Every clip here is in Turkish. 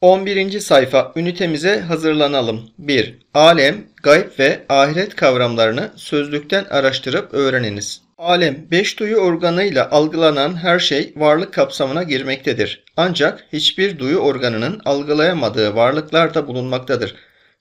11. sayfa ünitemize hazırlanalım. 1. Alem, gayb ve ahiret kavramlarını sözlükten araştırıp öğreniniz. Alem, beş duyu organıyla algılanan her şey varlık kapsamına girmektedir. Ancak hiçbir duyu organının algılayamadığı varlıklar da bulunmaktadır.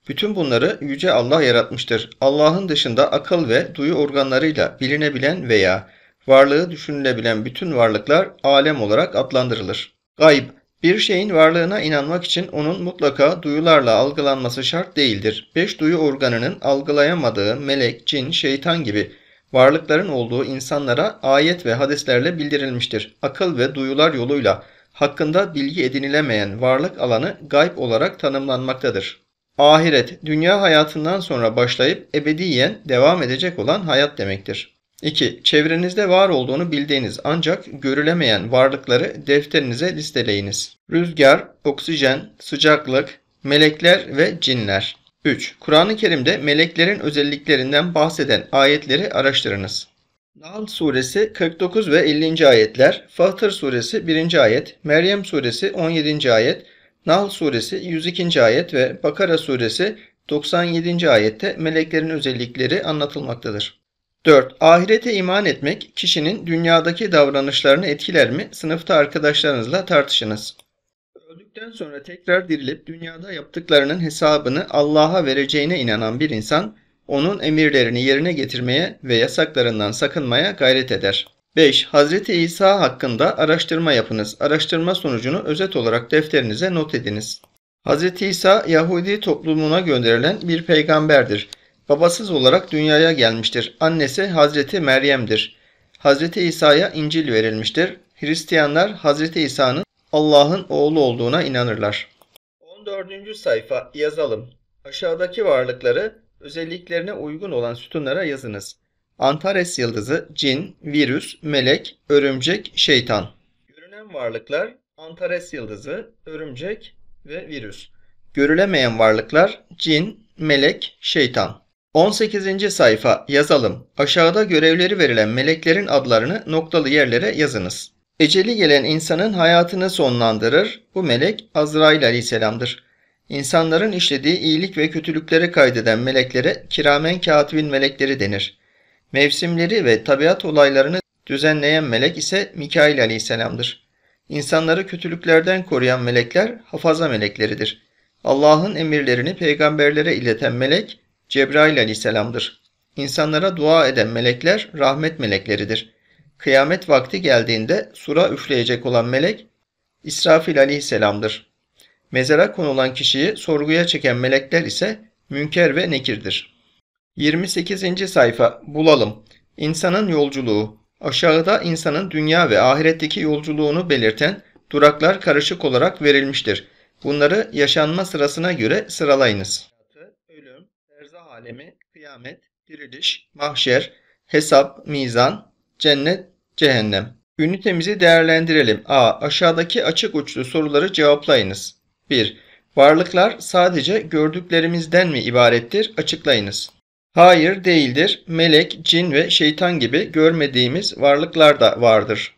Bütün bunları Yüce Allah yaratmıştır. Allah'ın dışında akıl ve duyu organlarıyla bilinebilen veya varlığı düşünülebilen bütün varlıklar alem olarak adlandırılır. Gayb, bir şeyin varlığına inanmak için onun mutlaka duyularla algılanması şart değildir. Beş duyu organının algılayamadığı melek, cin, şeytan gibi varlıkların olduğu insanlara ayet ve hadislerle bildirilmiştir. Akıl ve duyular yoluyla hakkında bilgi edinilemeyen varlık alanı gayb olarak tanımlanmaktadır. Ahiret, dünya hayatından sonra başlayıp ebediyen devam edecek olan hayat demektir. 2. Çevrenizde var olduğunu bildiğiniz ancak görülemeyen varlıkları defterinize listeleyiniz. Rüzgar, oksijen, sıcaklık, melekler ve cinler. 3. Kur'an-ı Kerim'de meleklerin özelliklerinden bahseden ayetleri araştırınız. Nahl suresi 49 ve 50. ayetler, Fatır suresi 1. ayet, Meryem suresi 17. ayet, Nahl suresi 102. ayet ve Bakara suresi 97. ayette meleklerin özellikleri anlatılmaktadır. 4. Ahirete iman etmek kişinin dünyadaki davranışlarını etkiler mi? Sınıfta arkadaşlarınızla tartışınız. Öldükten sonra tekrar dirilip dünyada yaptıklarının hesabını Allah'a vereceğine inanan bir insan onun emirlerini yerine getirmeye ve yasaklarından sakınmaya gayret eder. 5. Hz. İsa hakkında araştırma yapınız. Araştırma sonucunu özet olarak defterinize not ediniz. Hz. İsa Yahudi toplumuna gönderilen bir peygamberdir babasız olarak dünyaya gelmiştir. Annesi Hazreti Meryem'dir. Hazreti İsa'ya İncil verilmiştir. Hristiyanlar Hazreti İsa'nın Allah'ın oğlu olduğuna inanırlar. 14. sayfa yazalım. Aşağıdaki varlıkları özelliklerine uygun olan sütunlara yazınız. Antares yıldızı, cin, virüs, melek, örümcek, şeytan. Görünen varlıklar Antares yıldızı, örümcek ve virüs. Görülemeyen varlıklar cin, melek, şeytan. 18. sayfa yazalım. Aşağıda görevleri verilen meleklerin adlarını noktalı yerlere yazınız. Eceli gelen insanın hayatını sonlandırır. Bu melek Azrail aleyhisselamdır. İnsanların işlediği iyilik ve kötülükleri kaydeden meleklere kiramen katibin melekleri denir. Mevsimleri ve tabiat olaylarını düzenleyen melek ise Mikail aleyhisselamdır. İnsanları kötülüklerden koruyan melekler hafaza melekleridir. Allah'ın emirlerini peygamberlere ileten melek Cebrail aleyhisselamdır. İnsanlara dua eden melekler rahmet melekleridir. Kıyamet vakti geldiğinde sura üfleyecek olan melek İsrafil aleyhisselamdır. Mezara konulan kişiyi sorguya çeken melekler ise münker ve nekirdir. 28. sayfa bulalım. İnsanın yolculuğu. Aşağıda insanın dünya ve ahiretteki yolculuğunu belirten duraklar karışık olarak verilmiştir. Bunları yaşanma sırasına göre sıralayınız alemi, kıyamet, diriliş, mahşer, hesap, mizan, cennet, cehennem. Ünitemizi değerlendirelim. A. Aşağıdaki açık uçlu soruları cevaplayınız. 1. Varlıklar sadece gördüklerimizden mi ibarettir? Açıklayınız. Hayır değildir. Melek, cin ve şeytan gibi görmediğimiz varlıklar da vardır.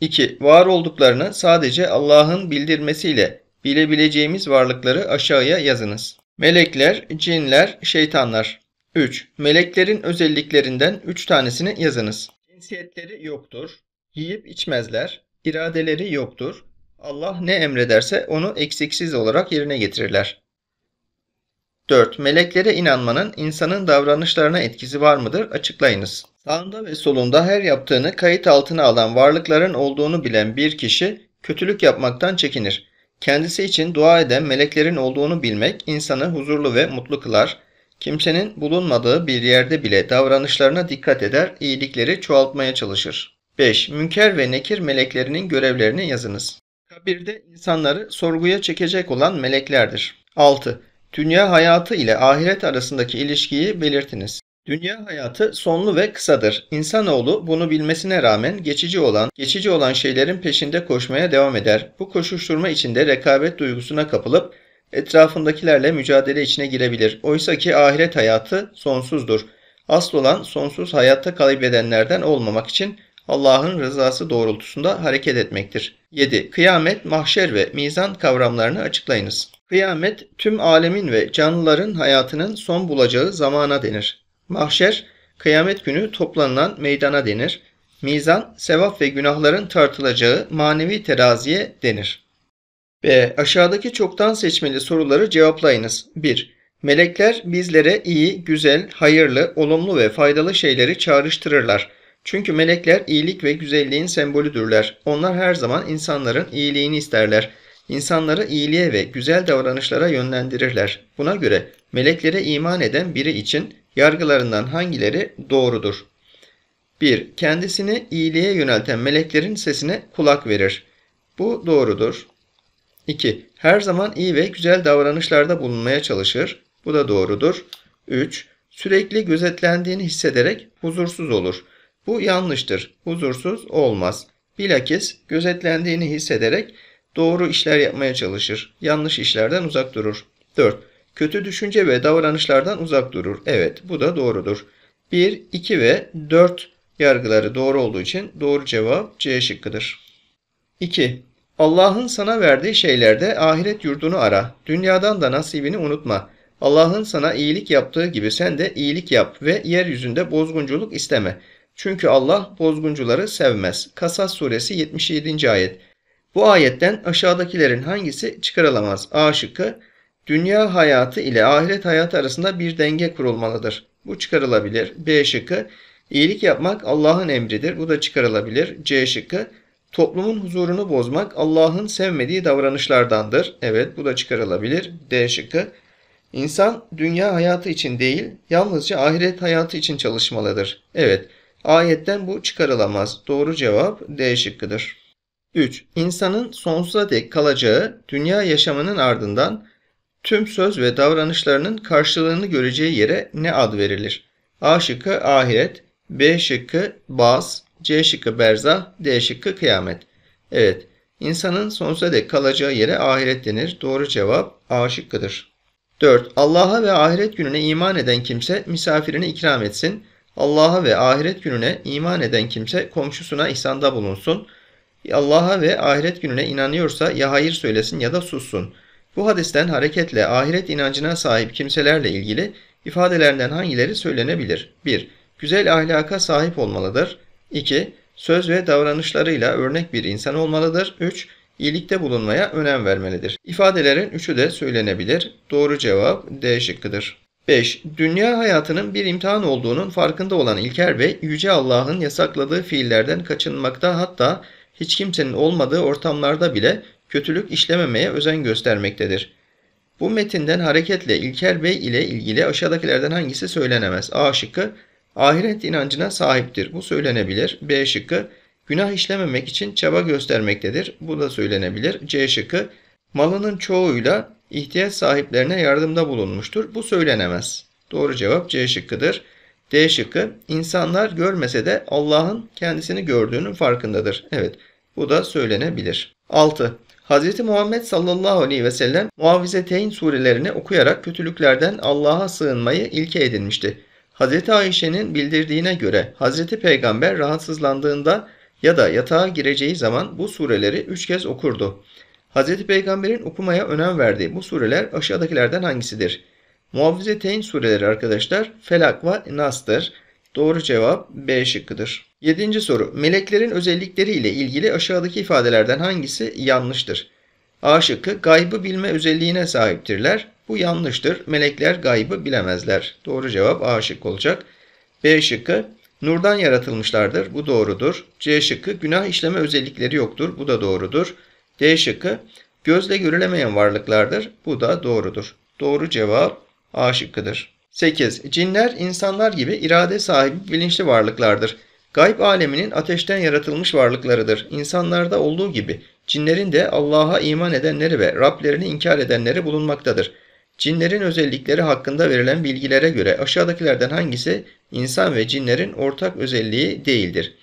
2. Var olduklarını sadece Allah'ın bildirmesiyle bilebileceğimiz varlıkları aşağıya yazınız. Melekler, cinler, şeytanlar. 3. Meleklerin özelliklerinden 3 tanesini yazınız. Cinsiyetleri yoktur. Yiyip içmezler. İradeleri yoktur. Allah ne emrederse onu eksiksiz olarak yerine getirirler. 4. Meleklere inanmanın insanın davranışlarına etkisi var mıdır? Açıklayınız. Sağında ve solunda her yaptığını kayıt altına alan varlıkların olduğunu bilen bir kişi kötülük yapmaktan çekinir. Kendisi için dua eden meleklerin olduğunu bilmek insanı huzurlu ve mutlu kılar. Kimsenin bulunmadığı bir yerde bile davranışlarına dikkat eder, iyilikleri çoğaltmaya çalışır. 5. Münker ve nekir meleklerinin görevlerini yazınız. Kabirde insanları sorguya çekecek olan meleklerdir. 6. Dünya hayatı ile ahiret arasındaki ilişkiyi belirtiniz. Dünya hayatı sonlu ve kısadır. İnsanoğlu bunu bilmesine rağmen geçici olan, geçici olan şeylerin peşinde koşmaya devam eder. Bu koşuşturma içinde rekabet duygusuna kapılıp etrafındakilerle mücadele içine girebilir. Oysa ki ahiret hayatı sonsuzdur. Asıl olan sonsuz hayatta kaybedenlerden olmamak için Allah'ın rızası doğrultusunda hareket etmektir. 7. Kıyamet, mahşer ve mizan kavramlarını açıklayınız. Kıyamet tüm alemin ve canlıların hayatının son bulacağı zamana denir. Mahşer, kıyamet günü toplanılan meydana denir. Mizan, sevap ve günahların tartılacağı manevi teraziye denir. B. Aşağıdaki çoktan seçmeli soruları cevaplayınız. 1. Melekler bizlere iyi, güzel, hayırlı, olumlu ve faydalı şeyleri çağrıştırırlar. Çünkü melekler iyilik ve güzelliğin sembolüdürler. Onlar her zaman insanların iyiliğini isterler. İnsanları iyiliğe ve güzel davranışlara yönlendirirler. Buna göre meleklere iman eden biri için yargılarından hangileri doğrudur? 1. Kendisini iyiliğe yönelten meleklerin sesine kulak verir. Bu doğrudur. 2. Her zaman iyi ve güzel davranışlarda bulunmaya çalışır. Bu da doğrudur. 3. Sürekli gözetlendiğini hissederek huzursuz olur. Bu yanlıştır. Huzursuz olmaz. Bilakis gözetlendiğini hissederek doğru işler yapmaya çalışır. Yanlış işlerden uzak durur. 4. Kötü düşünce ve davranışlardan uzak durur. Evet bu da doğrudur. 1, 2 ve 4 yargıları doğru olduğu için doğru cevap C şıkkıdır. 2. Allah'ın sana verdiği şeylerde ahiret yurdunu ara. Dünyadan da nasibini unutma. Allah'ın sana iyilik yaptığı gibi sen de iyilik yap ve yeryüzünde bozgunculuk isteme. Çünkü Allah bozguncuları sevmez. Kasas suresi 77. ayet. Bu ayetten aşağıdakilerin hangisi çıkarılamaz? A şıkkı Dünya hayatı ile ahiret hayatı arasında bir denge kurulmalıdır. Bu çıkarılabilir. B şıkkı iyilik yapmak Allah'ın emridir. Bu da çıkarılabilir. C şıkkı toplumun huzurunu bozmak Allah'ın sevmediği davranışlardandır. Evet bu da çıkarılabilir. D şıkkı insan dünya hayatı için değil, yalnızca ahiret hayatı için çalışmalıdır. Evet, ayetten bu çıkarılamaz. Doğru cevap D şıkkıdır. 3. İnsanın sonsuza dek kalacağı dünya yaşamının ardından tüm söz ve davranışlarının karşılığını göreceği yere ne ad verilir? A şıkkı ahiret, B şıkkı baz, C şıkkı berzah, D şıkkı kıyamet. Evet, insanın sonsuza dek kalacağı yere ahiret denir. Doğru cevap A şıkkıdır. 4. Allah'a ve ahiret gününe iman eden kimse misafirine ikram etsin. Allah'a ve ahiret gününe iman eden kimse komşusuna ihsanda bulunsun. Allah'a ve ahiret gününe inanıyorsa ya hayır söylesin ya da sussun.'' Bu hadisten hareketle ahiret inancına sahip kimselerle ilgili ifadelerden hangileri söylenebilir? 1. Güzel ahlaka sahip olmalıdır. 2. Söz ve davranışlarıyla örnek bir insan olmalıdır. 3. İyilikte bulunmaya önem vermelidir. İfadelerin üçü de söylenebilir. Doğru cevap D şıkkıdır. 5. Dünya hayatının bir imtihan olduğunun farkında olan İlker Bey, Yüce Allah'ın yasakladığı fiillerden kaçınmakta hatta hiç kimsenin olmadığı ortamlarda bile kötülük işlememeye özen göstermektedir. Bu metinden hareketle İlker Bey ile ilgili aşağıdakilerden hangisi söylenemez? A şıkkı ahiret inancına sahiptir. Bu söylenebilir. B şıkkı günah işlememek için çaba göstermektedir. Bu da söylenebilir. C şıkkı malının çoğuyla ihtiyaç sahiplerine yardımda bulunmuştur. Bu söylenemez. Doğru cevap C şıkkıdır. D şıkkı insanlar görmese de Allah'ın kendisini gördüğünün farkındadır. Evet bu da söylenebilir. 6. Hz. Muhammed sallallahu aleyhi ve sellem muavize muavizeteyn surelerini okuyarak kötülüklerden Allah'a sığınmayı ilke edinmişti. Hz. Ayşe'nin bildirdiğine göre Hz. Peygamber rahatsızlandığında ya da yatağa gireceği zaman bu sureleri üç kez okurdu. Hz. Peygamber'in okumaya önem verdiği bu sureler aşağıdakilerden hangisidir? Muavize Muavizeteyn sureleri arkadaşlar Felak ve Nas'tır. Doğru cevap B şıkkıdır. 7. soru. Meleklerin özellikleriyle ilgili aşağıdaki ifadelerden hangisi yanlıştır? A şıkkı gaybı bilme özelliğine sahiptirler. Bu yanlıştır. Melekler gaybı bilemezler. Doğru cevap A şıkkı olacak. B şıkkı nurdan yaratılmışlardır. Bu doğrudur. C şıkkı günah işleme özellikleri yoktur. Bu da doğrudur. D şıkkı gözle görülemeyen varlıklardır. Bu da doğrudur. Doğru cevap A şıkkıdır. 8. Cinler insanlar gibi irade sahibi bilinçli varlıklardır. Gayb aleminin ateşten yaratılmış varlıklarıdır. İnsanlarda olduğu gibi cinlerin de Allah'a iman edenleri ve Rablerini inkar edenleri bulunmaktadır. Cinlerin özellikleri hakkında verilen bilgilere göre aşağıdakilerden hangisi insan ve cinlerin ortak özelliği değildir?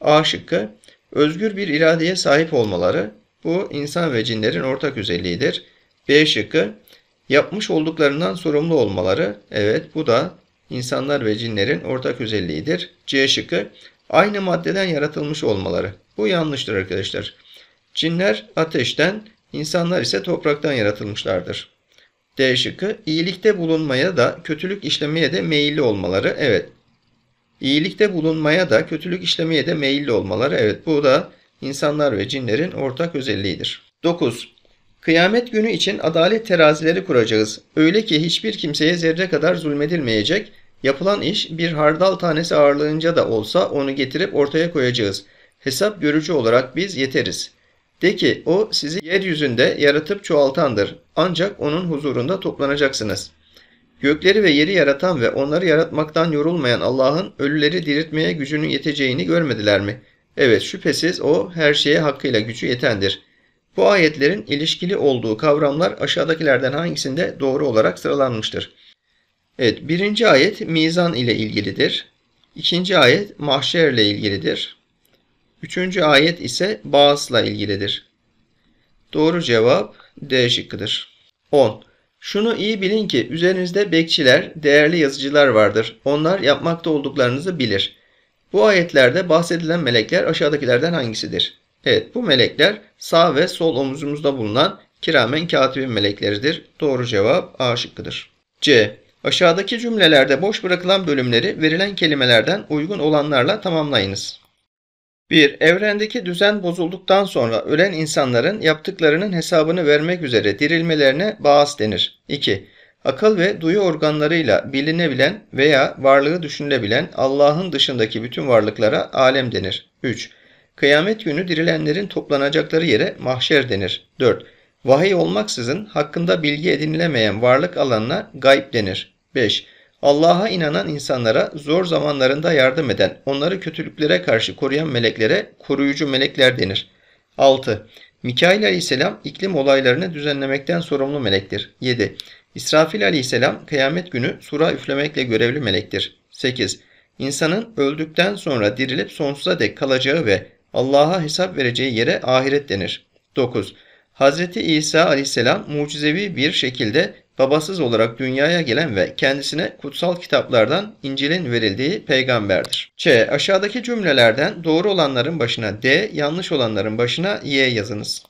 A şıkkı, özgür bir iradeye sahip olmaları, bu insan ve cinlerin ortak özelliğidir. B şıkkı, yapmış olduklarından sorumlu olmaları, evet bu da insanlar ve cinlerin ortak özelliğidir. C şıkkı, aynı maddeden yaratılmış olmaları. Bu yanlıştır arkadaşlar. Cinler ateşten, insanlar ise topraktan yaratılmışlardır. D şıkkı iyilikte bulunmaya da kötülük işlemeye de meyilli olmaları. Evet. İyilikte bulunmaya da kötülük işlemeye de meyilli olmaları. Evet bu da insanlar ve cinlerin ortak özelliğidir. 9. Kıyamet günü için adalet terazileri kuracağız. Öyle ki hiçbir kimseye zerre kadar zulmedilmeyecek Yapılan iş bir hardal tanesi ağırlığınca da olsa onu getirip ortaya koyacağız. Hesap görücü olarak biz yeteriz. De ki o sizi yeryüzünde yaratıp çoğaltandır. Ancak onun huzurunda toplanacaksınız. Gökleri ve yeri yaratan ve onları yaratmaktan yorulmayan Allah'ın ölüleri diriltmeye gücünün yeteceğini görmediler mi? Evet şüphesiz o her şeye hakkıyla gücü yetendir. Bu ayetlerin ilişkili olduğu kavramlar aşağıdakilerden hangisinde doğru olarak sıralanmıştır? Evet birinci ayet mizan ile ilgilidir. İkinci ayet mahşer ile ilgilidir. Üçüncü ayet ise bağısla ilgilidir. Doğru cevap D şıkkıdır. 10. Şunu iyi bilin ki üzerinizde bekçiler, değerli yazıcılar vardır. Onlar yapmakta olduklarınızı bilir. Bu ayetlerde bahsedilen melekler aşağıdakilerden hangisidir? Evet bu melekler sağ ve sol omuzumuzda bulunan kiramen katibin melekleridir. Doğru cevap A şıkkıdır. C. Aşağıdaki cümlelerde boş bırakılan bölümleri verilen kelimelerden uygun olanlarla tamamlayınız. 1. Evrendeki düzen bozulduktan sonra ölen insanların yaptıklarının hesabını vermek üzere dirilmelerine bağız denir. 2. Akıl ve duyu organlarıyla bilinebilen veya varlığı düşünebilen Allah'ın dışındaki bütün varlıklara alem denir. 3. Kıyamet günü dirilenlerin toplanacakları yere mahşer denir. 4. Vahiy olmaksızın hakkında bilgi edinilemeyen varlık alanına gayb denir. 5. Allah'a inanan insanlara zor zamanlarında yardım eden, onları kötülüklere karşı koruyan meleklere koruyucu melekler denir. 6. Mikail aleyhisselam iklim olaylarını düzenlemekten sorumlu melektir. 7. İsrafil aleyhisselam kıyamet günü sura üflemekle görevli melektir. 8. İnsanın öldükten sonra dirilip sonsuza dek kalacağı ve Allah'a hesap vereceği yere ahiret denir. 9. Hz. İsa aleyhisselam mucizevi bir şekilde babasız olarak dünyaya gelen ve kendisine kutsal kitaplardan İncil'in verildiği peygamberdir. Ç. Aşağıdaki cümlelerden doğru olanların başına D, yanlış olanların başına Y yazınız.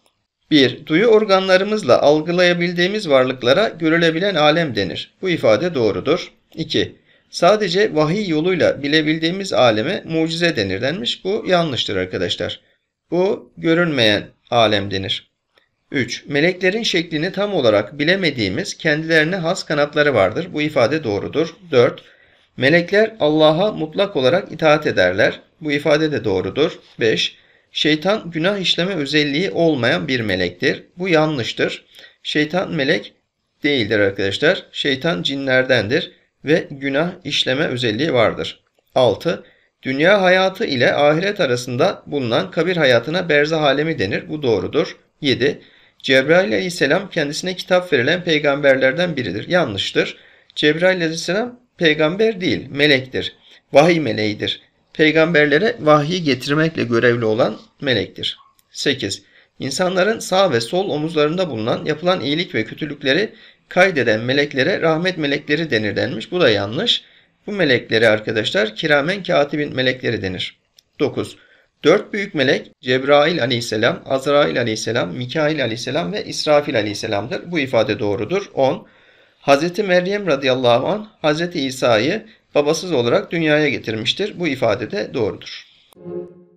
1. Duyu organlarımızla algılayabildiğimiz varlıklara görülebilen alem denir. Bu ifade doğrudur. 2. Sadece vahiy yoluyla bilebildiğimiz aleme mucize denir denmiş. Bu yanlıştır arkadaşlar. Bu görünmeyen alem denir. 3. Meleklerin şeklini tam olarak bilemediğimiz kendilerine has kanatları vardır. Bu ifade doğrudur. 4. Melekler Allah'a mutlak olarak itaat ederler. Bu ifade de doğrudur. 5. Şeytan günah işleme özelliği olmayan bir melektir. Bu yanlıştır. Şeytan melek değildir arkadaşlar. Şeytan cinlerdendir ve günah işleme özelliği vardır. 6. Dünya hayatı ile ahiret arasında bulunan kabir hayatına berzah alemi denir. Bu doğrudur. 7. Cebrail aleyhisselam kendisine kitap verilen peygamberlerden biridir. Yanlıştır. Cebrail aleyhisselam peygamber değil, melektir. Vahiy meleğidir. Peygamberlere vahiy getirmekle görevli olan melektir. 8. İnsanların sağ ve sol omuzlarında bulunan yapılan iyilik ve kötülükleri kaydeden meleklere rahmet melekleri denir denmiş. Bu da yanlış. Bu melekleri arkadaşlar kiramen katibin melekleri denir. 9. Dört büyük melek Cebrail aleyhisselam, Azrail aleyhisselam, Mikail aleyhisselam ve İsrafil aleyhisselamdır. Bu ifade doğrudur. 10. Hz. Meryem radıyallahu an Hz. İsa'yı babasız olarak dünyaya getirmiştir. Bu ifade de doğrudur. Müzik